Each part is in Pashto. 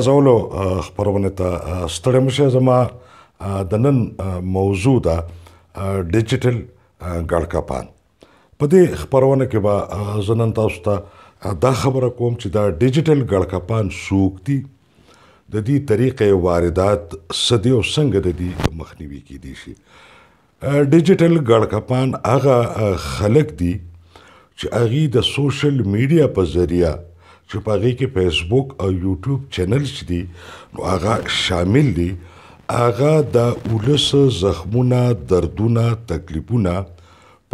نازولو خبرونه ته ستړم شه زما د نن موضوع دا ډیجیټل ګړکپان په دې خبرونه کې به زنن تاسو ته دا خبره کوم چې دا ډیجیټل ګړکپان سوق دي د دې طریقې واردات صدیو څنګه د دې مخنیوي کې دي شي ډیجیټل ګړکپان هغه خلک دي چې اغي د سوشل میډیا په ذریعہ چې په هغه کې فیسبوک او یوټیوب چینل چې دي نو هغه شامل دي هغه د ولس زخمونه دردونه تکلیفونه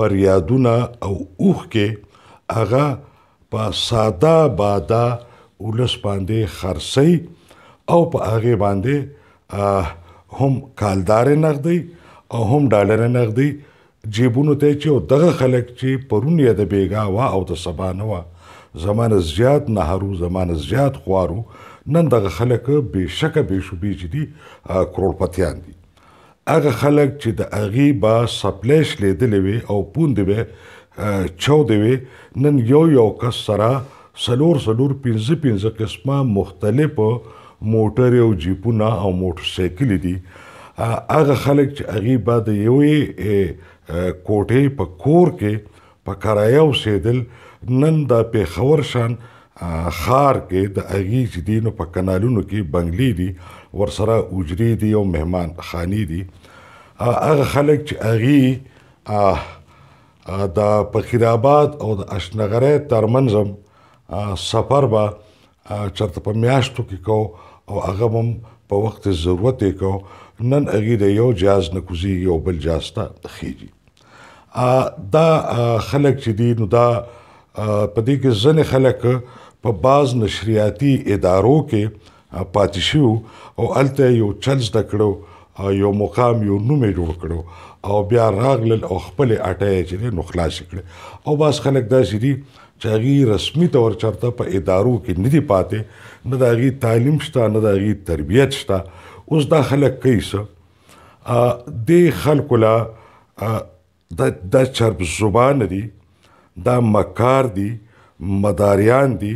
پر یادونه او اوخ کې هغه په ساده بادا ولس باندې خرسي او په هغه باندې هم کالدار نغدي او هم ډالر نغدي جيبونو ته چې دغه خلک چې پرونی د بیګا وا او د سبا نه وا زمانه زیات نهرو زمانه زیات خوارو نن دغه خلک به شک به شوبې چې دي کرولپتیان دي هغه خلک چې د اغي با سپلیش لیدلې وي او پوند وي چاو دی وي نن یو یو کس سره سلور سلور پنځه پنځه قسمه مختلف موټر او جیپونه او موټر سایکل دي هغه خلک چې اغي با د یوې کوټې په کور کې په کرایه اوسېدل نن د پیښور شان خار کې د اغي جدينو په کانالونو کې بنگلي دي ورسره اوجري دي او مهمان خاني دي هغه خلک چې اغي د فقیر آباد او د اشنغره ترمنځم سفر به چرته په میاشتو کې کو او هغه هم په وخت ضرورت یې کو نن اغي د یو جاز نکوزي یو بل جاز ته خيږي دا خلک چې دي نو دا په دې کې ځنې خلک په باز نشریاتي ادارو کې پاتې شو او الته یو چلز دکړو یو مقام یو نوم جوړ کړو او بیا راغلل او خپل اټای چې نو خلاص کړي او باز خلک دا شری چې غي رسمي تور چرته په ادارو کې ندي پاتې نه دا غي تعلیم شته نه دا غي تربيت شته اوس دا خلک کیسه ا دې خلکو لا د د چرب زبان دي دا مکار دي مداریان دي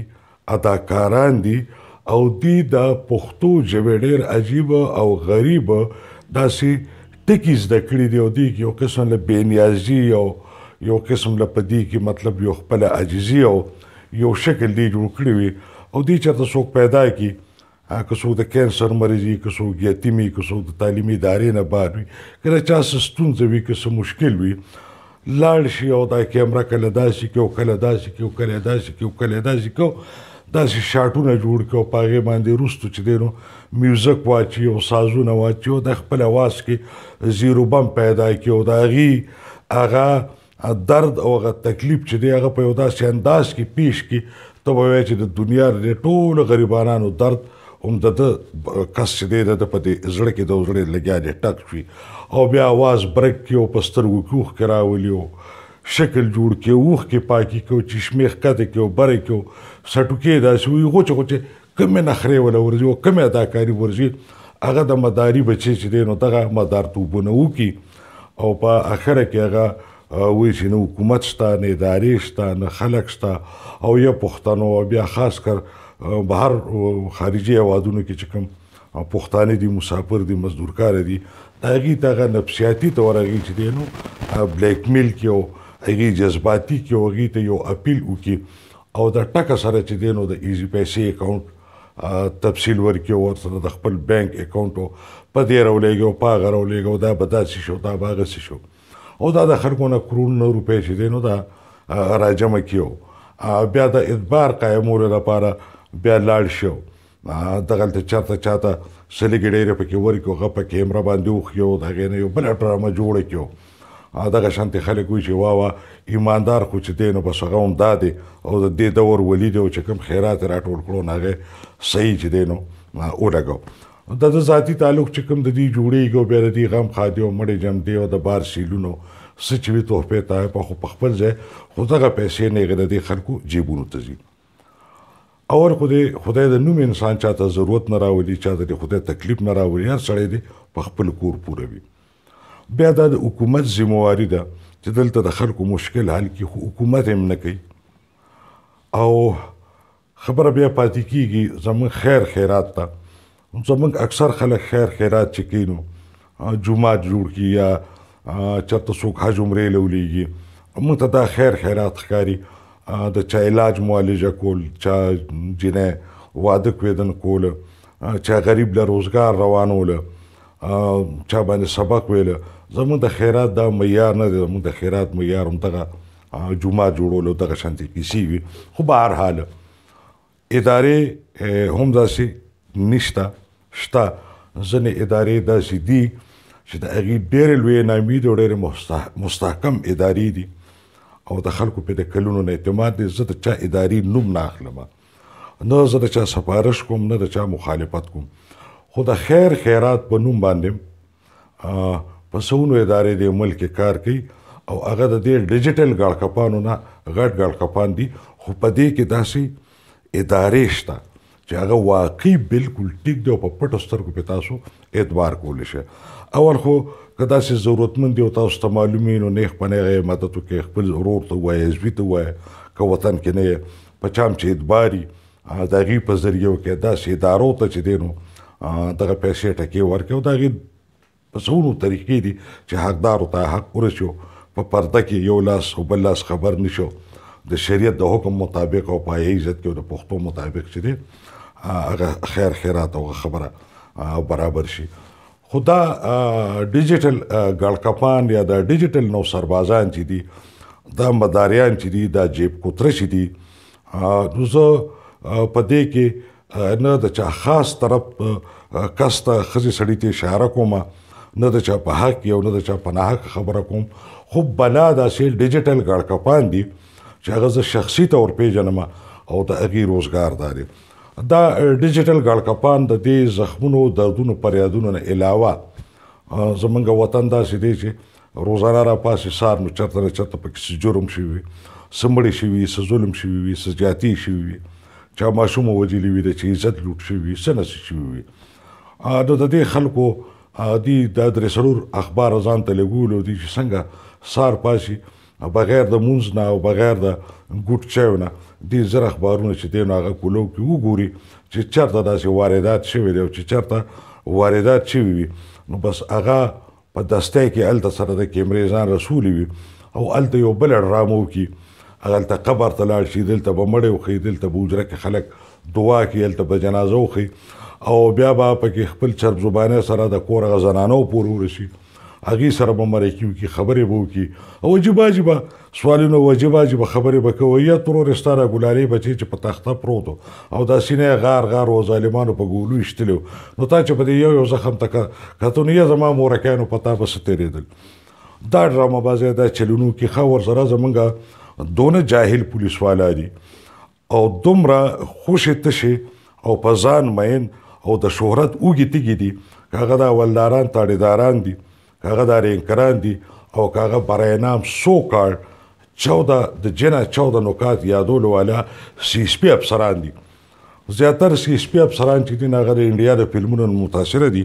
اداکاران دي او دی دا پښتو ژبې ډېر عجیب او غریب داسې ټکی زده کړی دی او دی یو قسم له بنیازي او یو قسم له پدی کې مطلب یو خپل عاجزي او یو شکل دی جوړ کړی وي او دی چېرته څوک پیدا کی که څوک د کینسر مریض وي که څوک یتیم وي که څوک د تعلیمي ادارې نه بار وي که چا څه ستونزه وي که څه مشکل وي لاړ شي او دا کیمرا کله داسې کې او کله داسې کې او کله داسې کې او کله داسې کې داسې شاټونه جوړ کړو پاغه باندې روستو چې دینو میوزیک واچي او سازونه واچي او د خپل आवाज کې زیرو بم پیدا کړي او دا غي هغه درد او هغه تکلیف چې دی هغه په یو داسې انداز کې پیش کی ته به چې د دنیا د ټولو غریبانو درد هم د کس چې دی د په دې زړه کې د زړه لګیا دی ټک شي او بیا आवाज برګ کې او پسترګو کې وخ کراولیو شکل جوړ کې وخ کې پاکي کې او چشمه خکته کې او برې کې سټو کې دا شوی غوچ غوچ کم نه خره ولا ورځي او کم اداکاری ورځي هغه د مداري بچي چې دی نو دغه مدار توبونه وکي او په اخره کې هغه وی چې نو حکومت شته نه ادارې شته نه خلک شته او یا پښتنو بیا خاص کر بهر خارجي اوادونو کې چې کوم پښتانه دي مسافر دي مزدورکار دي هغه ته نفسیاتی تور هغه چې دی نو بلیک میل کې او هغه جذباتي کې او هغه ته یو اپیل وکي او دا ټکه سره چې دی نو د ایزی پیسې اکاؤنٹ تفصیل ورکي او سره د خپل بانک اکاؤنٹ په دې راولېږي او په هغه راولېږي دا به داسې شو دا به هغه شو او دا د خلکو نه کرونو روپې چې دی نو دا راجمه کیو بیا د ادبار قائمولو لپاره بیا لاړ شو دغه ته چاته چاته سلیګې ډېرې پکې ورکو غ په کیمرا باندې وخیو دغه نه یو بل ډرامه جوړ کړو دغه شانتي خلک وی چې وا وا ایماندار خو چې دین په شغه هم دادي او د دې دور ولید او چې کوم خیرات راټول کړو ناغه صحیح چې دینو او لګو د ذاتی تعلق چې کوم د دې جوړیږي بیا د دې غم خادیو مړې جم دی او د بار شیلونو سچوي توفه ته په خپل ځای خو دغه پیسې نه غره دي خلکو جیبونو ته ځي اول خدای خدای د نوم انسان چاته ضرورت نه راوړي چاته د خدای تکلیف نه راوړي هر سړی دی په خپل کور پوروي بیا د حکومت ذمہواری ده چې دلته د خلکو مشکل حل کی حکومت هم نه کوي او خبره بیا پاتې کیږي زمون خیر خیرات ته زمون اکثر خلک خیر خیرات چکینو جمعه جوړ کی یا چرته څوک حج عمره لولېږي موږ ته دا خیر خیرات ښکاری خیر د چا علاج معالجه کول چا جنې واده کویدن کول چا غریب له روزګار روانول چا باندې سبق ویل زموږ د خیرات د معیار نه زموږ د خیرات معیار هم دغه جمعه جوړولو دغه شانتي کیسی وي خو بهر حال ادارې هم داسې نشته شته ځنې ادارې داسې دي چې د هغې ډېرې لویې نامیدې او ډېرې مستحکم ادارې دي او د خلکو په د کلونو نه اعتماد دي زه د چا اداري نوم نه اخلم نه زه د چا سفارش کوم نه د چا مخالفت کوم خو د خیر خیرات په نوم باندې په سونو ادارې د ملک کار کوي او هغه د دې ډیجیټل غړکپانو نه غټ غړکپان دي خو په دې کې داسې ادارې شته چې هغه واقعي بالکل ټیک دی او په پټو سترګو په تاسو اعتبار کول شي اول خو کدا چې ضرورتمند یو تاسو ته معلومین او نه خپل نه مدد وکړي خپل ضرورت ته وایي ځوی ته وایي که وطن کې نه په چام چې ادباري دا غي په ذریعہ کې دا سي ادارو ته چې دینو دغه پیسې ټکی ورکو دا غي په څونو طریقې دي چې حقدار ته حق ورشو په پرده کې یو لاس او بل لاس خبر نشو د شریعت د حکم مطابق او په عزت کې د پښتو مطابق چې دي هغه خیر خیرات او خبره برابر شي خدا ډیجیټل ګړکپان یا د ډیجیټل نو سربازان چې دي دا مداریان چې دي دا جیب کوتر چې دي نو زه په دې کې نه د چا خاص طرف کاسته خزي سړی ته اشاره کوم نه د چا په حق یو نه د چا په نه حق خبره کوم خو بنا دا سیل ډیجیټل ګړکپان دي چې هغه زه شخصي تور پیژنم او د هغه روزګار داري دا دا ډیجیټل غړکپان د دې زخمونو دردونو پریادونو نه علاوه زمونږ وطن دا سې دی چې روزانه را پاسې سار نو چرته چرته پکې سجورم شي وي سمړی شي وي سظلم شي وي سجاتی شي وي چا ماشوم وجلی وي د چې عزت لوټ شي وي سنس شي وي نو د دې خلکو دی د درې سرور اخبار ځان ته لګولو دي چې څنګه سار پاسي او بغیر د مونږ نه او بغیر د ګډ چایو نه دې زر اخبارونه چې دین هغه کولو کې وګوري چې چرته داسې واردات شوی دی او چې چرته واردات شوی وي نو بس هغه په دسته کې الته سره د کیمرې ځان رسول وي او الته یو بل رامو کې هغه ته قبر ته لاړ شي دلته به مړ او خې دلته بوجره کې خلک دعا کې الته به جنازه وخي او بیا به پکې خپل چرب زبانه سره د کور غزنانو پور ورشي هغه سره به مرکیو کې خبرې وو کې او جباجبا سوالونو وجباجبا خبرې وکوي یا ترور ستاره ګلاري بچي چې په تخته پروت او دا سینې غار غار او ظالمانو په ګولو شتلو نو تا چې په دې یو یو زخم تک کتونې زما مورکانو پتا بس تیرېدل دا ډرامه بازه دا چلونو کې خبر سره زمونږه دونه جاهل پولیس والا دي او دومره خوشی تشي او په ځان مین او د شهرت اوګی تیګی دي هغه دا ولداران تاړیداران دي هغه د رینکران دي او هغه برای نام سو کار 14 د جنا 14 نکات یادول والا سی اس پی افسران دي زیاتره سی اس پی افسران چې دین هغه د انډیا د فلمونو متاثر دي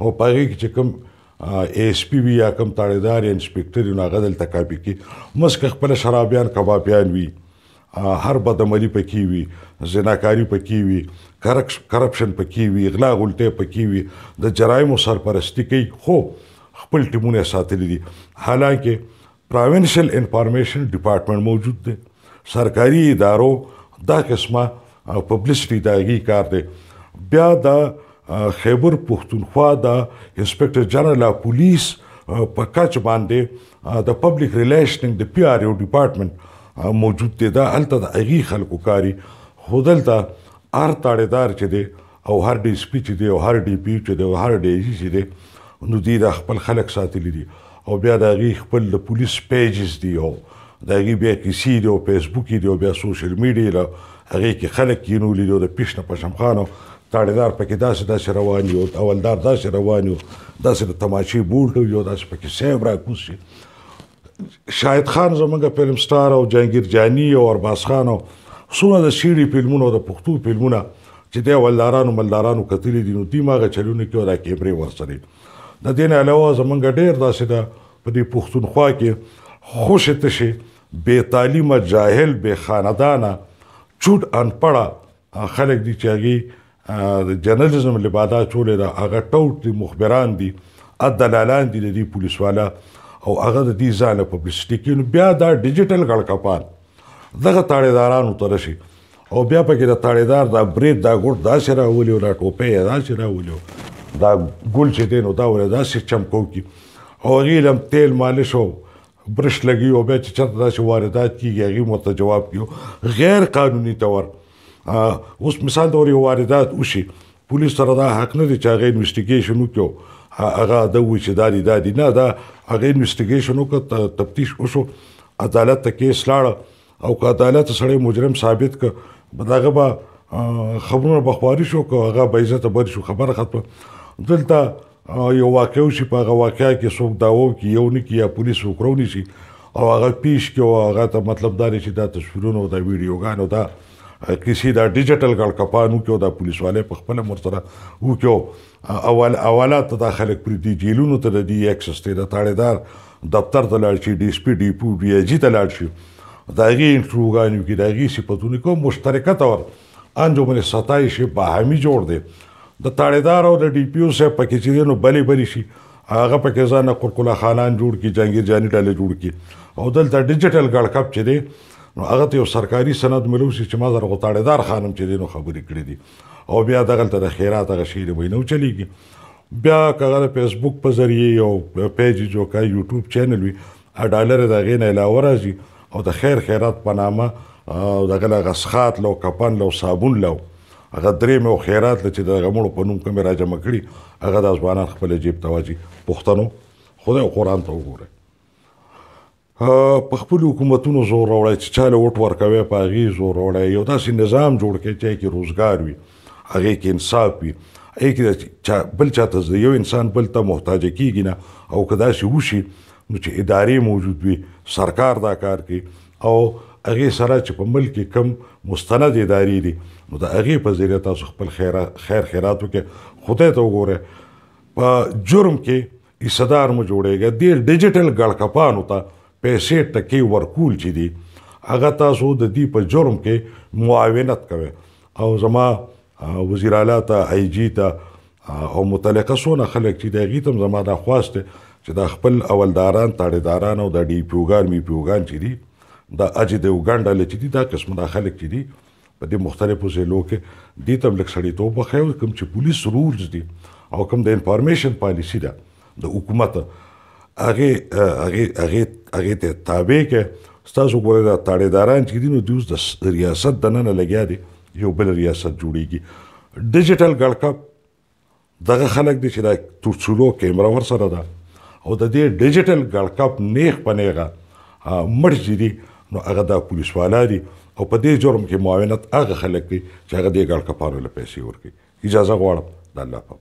او پاره کې چې کوم ایس پی بی یا کوم تاړیدار انسپکټر نه غدل تکاپی کی مسک خپل شرابیان کبابیان وی هر بدعملی پکې وی زناکاری پکې وی کرپشن پکې وی اغلا غلطه پکې وی د جرایمو سرپرستی کوي خو خپل ټیمونه ساتلي دي حالانکه پروینشل انفارمیشن ډپارټمنټ موجود دی سرکاري ادارو دا قسمه پبلسټی دایي کار دی بیا دا خیبر پختونخوا دا انسپکټر جنرال اف پولیس په کچ باندې د پبلک ریلیشننګ د پی آر یو ډپارټمنټ موجود دی دا هلته د اغي خلکو کاری خودلته هر تاړیدار چې دی او هر ډی سپی چې دی او هر ډی پی چې دی او هر ډی جی چې دی نو دی د خپل خلک ساتلی دي او بیا د غي خپل د پولیس پیجز دی او د غي بیا کیسی دی او فیسبوک دی او بیا سوشل میډیا لا هغه کې خلک کینو لیدو د پښنه پښم خانو تاړیدار پکې داسې داسې روان یو اولدار داسې روان یو داسې د تماشې بولټ یو داسې پکې سیبرا کوسی شاهد خان زمونږ فلم سٹار او جهانگیر جانی او ارباز خان او څونه د سیری فلمونو د پښتو فلمونو چې د ولدارانو ملدارانو کتلې دي نو دی ماغه چلونه کې او دا کیمرې ورسره د دین علاوه زمونږ ډیر داسې ده په دې پښتونخوا کې خوش تشه بې تعلیمه جاهل بې خاندانه چوټ ان پړه خلک دي چې هغه د جرنالیزم لبادا چولې دا هغه ټوټ دي مخبران دي ا دلالان دي د پولیسوالا او هغه د دې ځانه پبلسټي کې بیا دا ډیجیټل غړکپان دغه تاړیدارانو ترشي او بیا پکې د تاړیدار دا برید دا ګور دا سره ولې او دا ټوپه دا سره ولې دا ګل چې دین او دا ولې دا چې چمکو کی او غیلم تیل مالش او برش لګي او به چې چاته دا چې واردات کیږي هغه مت جواب کیو غیر قانوني تور اوس مثال دوري واردات وشي پولیس سره دا حق نه دي چې هغه انویسټیګیشن وکړي هغه د و چې دادی دادی نه دا هغه انویسټیګیشن وکړه تفتیش وشو عدالت ته کیس لاړ او که عدالت سره مجرم ثابت ک بداغه به خبرونه بخواري شو که هغه به عزت بر شو خبره ختمه دلته یو واقع شي په هغه واقع کې څوک داوو کې یو نه کې یا پولیس وکړونی شي او هغه پیش کې او هغه ته مطلب دار شي دا تصویرونه او دا ویډیوګانو دا کسی دا ډیجیټل ګړ کپانو کې او دا پولیس والے په خپل مرتره وو کې اول اولات ته خلک پر دي جیلونو ته دي اکسس ته د تاړیدار دفتر ته لاړ شي ډي سپي ډي پو ډي جی ته لاړ شي دا غي انټروګانو کې دا غي صفاتونه کوم مشترکه تور انجمن 27 په همي جوړ دي د تاړیدار او د ډی پی او سره پکې چې نو بلې بلې شي هغه پکې ځان قرقله خانان جوړ کی جنگیر جانی ټاله جوړ کی او دلته ډیجیټل ګړ کپ چي دي نو هغه ته یو سرکاري سند ملو شي چې ما زر غتاړیدار خانم چي دي نو خبرې کړې دي او بیا دغه ته د خیرات هغه شی دی نو چلیږي بیا هغه د فیسبوک په ذریعه یو پیج جو کا یوټیوب چینل وي ا ډالر د غین علاوه راځي او د خیر خیرات په نامه او دغه غسخات لو کپن لو صابون لو هغه درې مو خیرات چې د غمړو په نوم کوم راځم کړی هغه د ځوانان خپل جیب ته واجی پښتنو خدای قرآن ته وګوره په خپل حکومتونو زور راوړی چې چاله وټ ورکوي په هغې زور راوړی یو داسې نظام جوړ کړي چې کې روزګار وي هغې کې انصاف وي هغې کې چا بل چاته د یو انسان بل ته محتاج کیږي نه او که داسې وشي نو چې ادارې موجود وي سرکار دا کار کوي او هغې سره چې په ملک کې کم مستند ادارې دي نو دا هغه په ذریعہ تاسو خپل خیر خیر خیرات وکړي خدای ته وګوره په جرم کې ایصدار مو جوړیږي د ډیجیټل ګړکپانو ته پیسې ټکی ورکول چي دي هغه تاسو د دې په جرم کې معاونت کوي او زما وزیر اعلی ته ای جی ته او متعلقه سونه خلک چې د غیتم زما د خواسته چې د خپل اولداران تاړیداران او د ډی پیوګان می پیوګان چې دي د اجي د وګانډا لچې دي دا قسم د خلک چې دي په دې مختلفو ځایو کې دې تبلیغ سړیتوب وخیو کوم چې پولیس رولز دي او کوم د انفارمیشن پالیسی ده د حکومت هغه هغه هغه هغه ته تابع کې ستاسو ګوره دا تاړیداران چې دي نو دوی د ریاست دننه لګیا دي یو بل ریاست جوړیږي ډیجیټل ګړکپ دغه خلک دي چې دا تورڅلو کیمرا ورسره ده او د دې ډیجیټل ګړکپ نیخ پنیغه مرجې دي نو هغه د پولیس والا دي او په دې جرم کې معاونت هغه خلک دي چې هغه دې ګړ کپانو له پیسې ورکړي اجازه غواړم د الله په